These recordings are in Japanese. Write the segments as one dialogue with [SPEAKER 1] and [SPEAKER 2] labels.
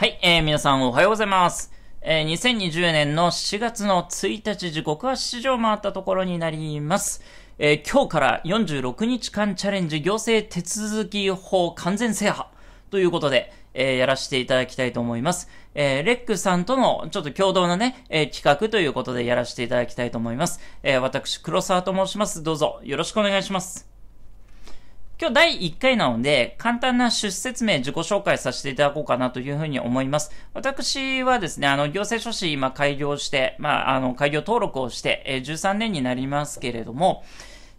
[SPEAKER 1] はい、えー、皆さんおはようございます。えー、2020年の4月の1日時刻は史上回ったところになります。えー、今日から46日間チャレンジ行政手続き法完全制覇ということで、えー、やらせていただきたいと思います。えー、レックさんとのちょっと共同のね、えー、企画ということでやらせていただきたいと思います。え私、黒沢と申します。どうぞよろしくお願いします。今日第1回なので、簡単な出旨説明、自己紹介させていただこうかなというふうに思います。私はですね、あの、行政書士今開業して、まあ、あの、開業登録をして、えー、13年になりますけれども、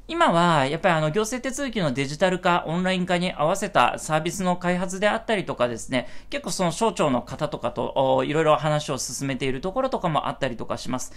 [SPEAKER 1] 今は、やっぱりあの、行政手続きのデジタル化、オンライン化に合わせたサービスの開発であったりとかですね、結構その省庁の方とかと、いろいろ話を進めているところとかもあったりとかします。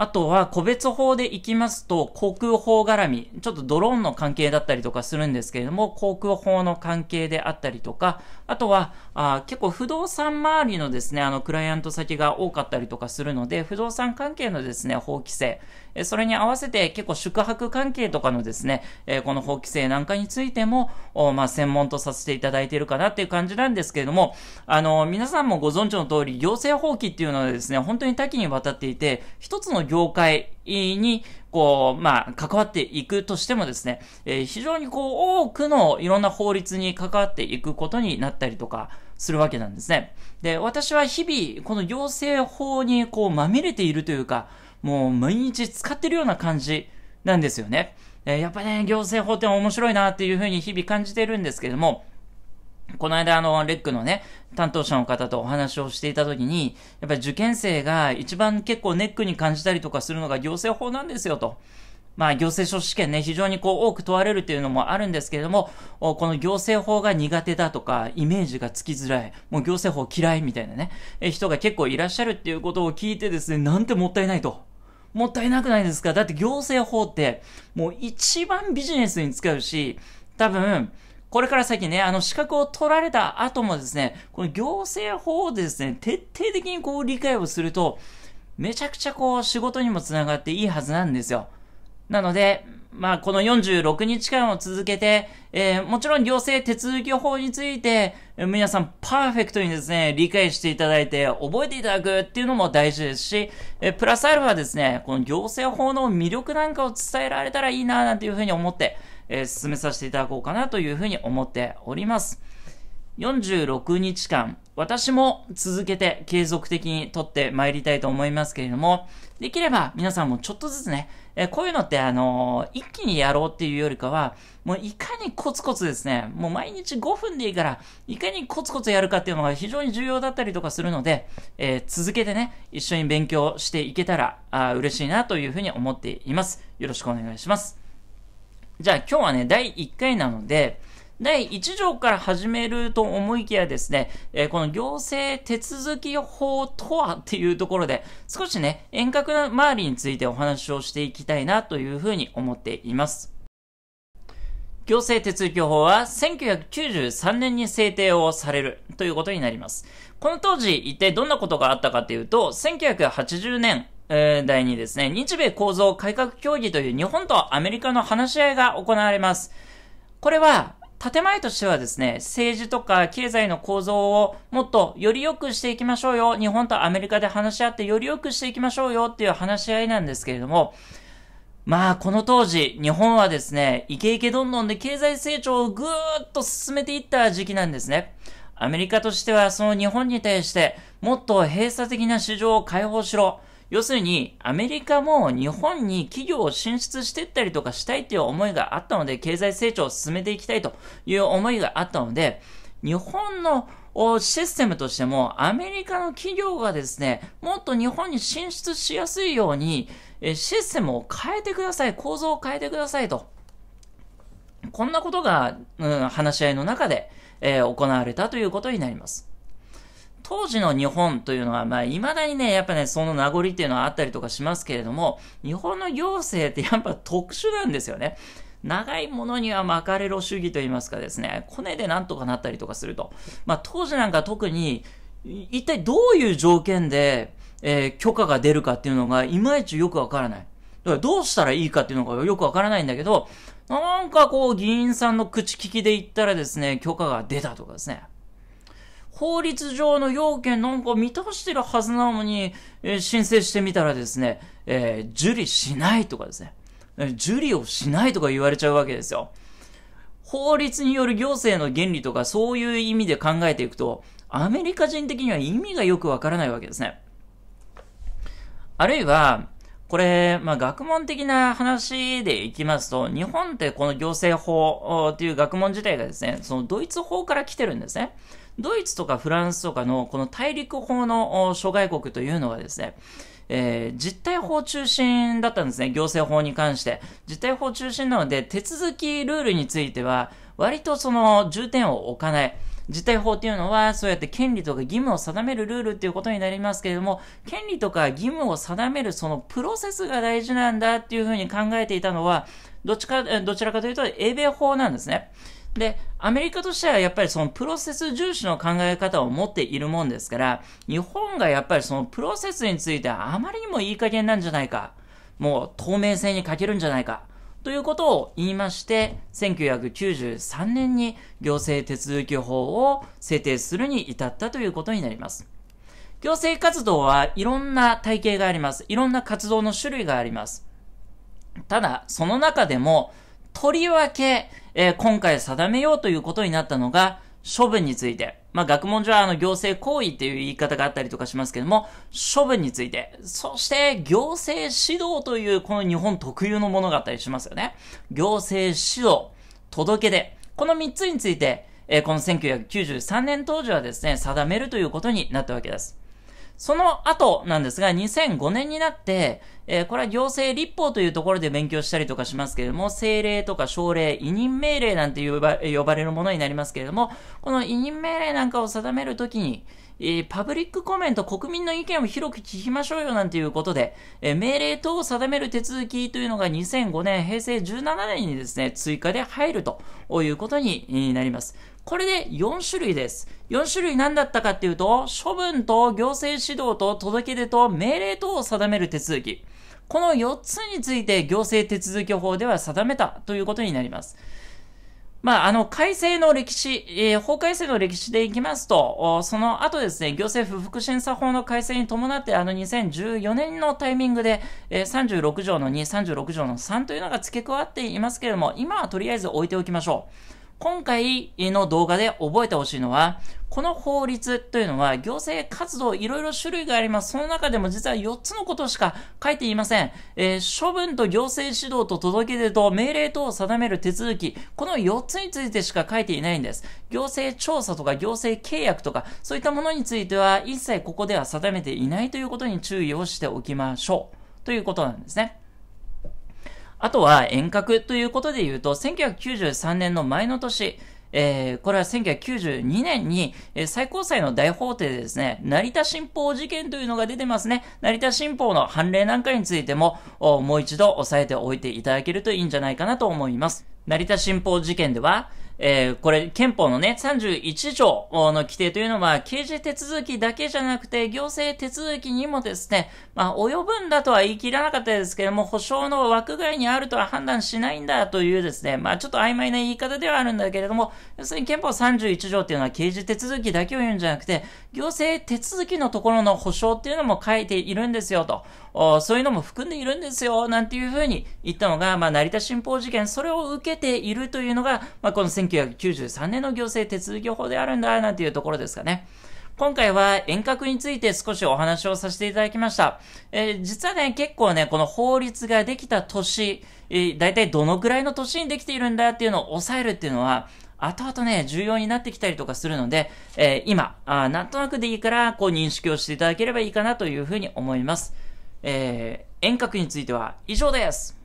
[SPEAKER 1] あとは、個別法で行きますと、航空法絡み、ちょっとドローンの関係だったりとかするんですけれども、航空法の関係であったりとか、あとは、あ結構不動産周りのですね、あの、クライアント先が多かったりとかするので、不動産関係のですね、法規制、えそれに合わせて結構宿泊関係とかのですね、えこの法規制なんかについても、まあ、専門とさせていただいているかなっていう感じなんですけれども、あの、皆さんもご存知の通り、行政法規っていうのはですね、本当に多岐にわたっていて、一つの業界に、こう、まあ、関わっていくとしてもですね、えー、非常にこう、多くのいろんな法律に関わっていくことになったりとか、するわけなんですね。で、私は日々、この行政法にこう、まみれているというか、もう毎日使ってるような感じなんですよね。えやっぱね、行政法って面白いなっていうふうに日々感じてるんですけれども、この間、あの、レックのね、担当者の方とお話をしていたときに、やっぱり受験生が一番結構ネックに感じたりとかするのが行政法なんですよと。まあ、行政書試験ね、非常にこう多く問われるというのもあるんですけれども、この行政法が苦手だとか、イメージがつきづらい、もう行政法嫌いみたいなね、え人が結構いらっしゃるっていうことを聞いてですね、なんてもったいないと。もったいなくないですかだって行政法って、もう一番ビジネスに使うし、多分、これから先ね、あの資格を取られた後もですね、この行政法をですね、徹底的にこう理解をすると、めちゃくちゃこう仕事にもつながっていいはずなんですよ。なので、まあ、この46日間を続けて、えー、もちろん行政手続き法について、皆さんパーフェクトにですね、理解していただいて、覚えていただくっていうのも大事ですし、えー、プラスアルファですね、この行政法の魅力なんかを伝えられたらいいな、なんていうふうに思って、えー、進めさせていただこうかなというふうに思っております。46日間、私も続けて継続的に撮って参りたいと思いますけれども、できれば皆さんもちょっとずつね、えこういうのってあのー、一気にやろうっていうよりかは、もういかにコツコツですね、もう毎日5分でいいから、いかにコツコツやるかっていうのが非常に重要だったりとかするので、えー、続けてね、一緒に勉強していけたらあ嬉しいなというふうに思っています。よろしくお願いします。じゃあ今日はね、第1回なので、第1条から始めると思いきやですね、えー、この行政手続き法とはっていうところで、少しね、遠隔周りについてお話をしていきたいなというふうに思っています。行政手続き法は1993年に制定をされるということになります。この当時一体どんなことがあったかというと、1980年、代にですね、日米構造改革協議という日本とアメリカの話し合いが行われます。これは、建前としてはですね、政治とか経済の構造をもっとより良くしていきましょうよ。日本とアメリカで話し合ってより良くしていきましょうよっていう話し合いなんですけれども、まあ、この当時、日本はですね、イケイケどんどんで経済成長をぐーっと進めていった時期なんですね。アメリカとしてはその日本に対して、もっと閉鎖的な市場を開放しろ。要するに、アメリカも日本に企業を進出していったりとかしたいという思いがあったので、経済成長を進めていきたいという思いがあったので、日本のシステムとしても、アメリカの企業がですね、もっと日本に進出しやすいように、システムを変えてください、構造を変えてくださいと。こんなことが、うん、話し合いの中で、えー、行われたということになります。当時の日本というのは、まあ、未だにね、やっぱね、その名残っていうのはあったりとかしますけれども、日本の行政ってやっぱ特殊なんですよね。長いものにはまかれろ主義といいますかですね、コネでなんとかなったりとかすると。まあ、当時なんか特に、一体どういう条件で、えー、許可が出るかっていうのが、いまいちよくわからない。だからどうしたらいいかっていうのがよくわからないんだけど、なんかこう、議員さんの口利きで言ったらですね、許可が出たとかですね。法律上の要件なんか満たしてるはずなのに、えー、申請してみたらですね、えー、受理しないとかですね、受理をしないとか言われちゃうわけですよ。法律による行政の原理とかそういう意味で考えていくと、アメリカ人的には意味がよくわからないわけですね。あるいは、これ、まあ、学問的な話でいきますと、日本ってこの行政法という学問自体がですね、そのドイツ法から来てるんですね。ドイツとかフランスとかのこの大陸法の諸外国というのはですね、えー、実態法中心だったんですね、行政法に関して。実態法中心なので、手続きルールについては、割とその重点を置かない。実態法っていうのは、そうやって権利とか義務を定めるルールっていうことになりますけれども、権利とか義務を定めるそのプロセスが大事なんだっていうふうに考えていたのは、どっちか、どちらかというと、英米法なんですね。で、アメリカとしてはやっぱりそのプロセス重視の考え方を持っているもんですから、日本がやっぱりそのプロセスについてはあまりにもいい加減なんじゃないか。もう透明性に欠けるんじゃないか。ということを言いまして、1993年に行政手続き法を制定するに至ったということになります。行政活動はいろんな体系があります。いろんな活動の種類があります。ただ、その中でも、とりわけ、えー、今回定めようということになったのが、処分について。まあ、学問上はあの行政行為っていう言い方があったりとかしますけども、処分について。そして、行政指導というこの日本特有のものがあったりしますよね。行政指導、届け出。この3つについて、えー、この1993年当時はですね、定めるということになったわけです。その後なんですが、2005年になって、えー、これは行政立法というところで勉強したりとかしますけれども、政令とか省令、委任命令なんて呼ば呼ばれるものになりますけれども、この委任命令なんかを定めるときに、えパブリックコメント、国民の意見を広く聞きましょうよなんていうことで、え命令等を定める手続きというのが2005年、平成17年にですね、追加で入るということになります。これで4種類です。4種類何だったかっていうと、処分と行政指導と届け出と命令等を定める手続き。この4つについて行政手続き法では定めたということになります。まあ、あの、改正の歴史、えー、法改正の歴史でいきますと、その後ですね、行政不服審査法の改正に伴って、あの2014年のタイミングで、えー、36条の2、36条の3というのが付け加わっていますけれども、今はとりあえず置いておきましょう。今回の動画で覚えてほしいのは、この法律というのは行政活動いろいろ種類があります。その中でも実は4つのことしか書いていません。えー、処分と行政指導と届け出と命令等を定める手続き、この4つについてしか書いていないんです。行政調査とか行政契約とか、そういったものについては一切ここでは定めていないということに注意をしておきましょう。ということなんですね。あとは遠隔ということで言うと、1993年の前の年、えー、これは1992年に、えー、最高裁の大法廷でですね、成田新法事件というのが出てますね。成田新法の判例なんかについても、もう一度押さえておいていただけるといいんじゃないかなと思います。成田新法事件では、えー、これ、憲法のね、31条の規定というのは、刑事手続きだけじゃなくて、行政手続きにもですね、まあ、及ぶんだとは言い切らなかったですけれども、保障の枠外にあるとは判断しないんだというですね、まあ、ちょっと曖昧な言い方ではあるんだけれども、要するに憲法31条っていうのは刑事手続きだけを言うんじゃなくて、行政手続きのところの保障っていうのも書いているんですよと、そういうのも含んでいるんですよ、なんていうふうに言ったのが、まあ、成田新法事件、それを受けているというのが、まあ、この1993年の行政手続き法であるんだ、なんていうところですかね。今回は遠隔について少しお話をさせていただきました。えー、実はね、結構ね、この法律ができた年、えー、大体どのくらいの年にできているんだっていうのを抑えるっていうのは、後々ね、重要になってきたりとかするので、えー、今あ、なんとなくでいいから、こう認識をしていただければいいかなというふうに思います。えー、遠隔については以上です。